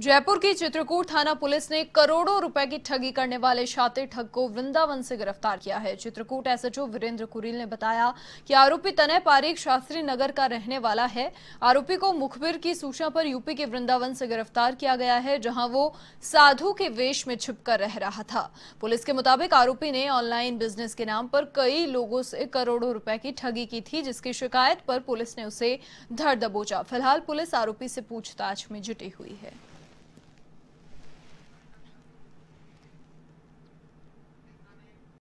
जयपुर की चित्रकूट थाना पुलिस ने करोड़ों रुपए की ठगी करने वाले शातिर ठग को वृंदावन से गिरफ्तार किया है चित्रकूट एसएचओ वीरेंद्र कुरील ने बताया कि आरोपी तनय पारीख शास्त्री नगर का रहने वाला है आरोपी को मुखबिर की सूचना पर यूपी के वृंदावन से गिरफ्तार किया गया है जहां वो साधु के वेश में छिपकर रह रहा था पुलिस के मुताबिक आरोपी ने ऑनलाइन बिजनेस के नाम पर कई लोगों से करोड़ों रुपए की ठगी की थी जिसकी शिकायत पर पुलिस ने उसे धर दबोचा फिलहाल पुलिस आरोपी से पूछताछ में जुटी हुई है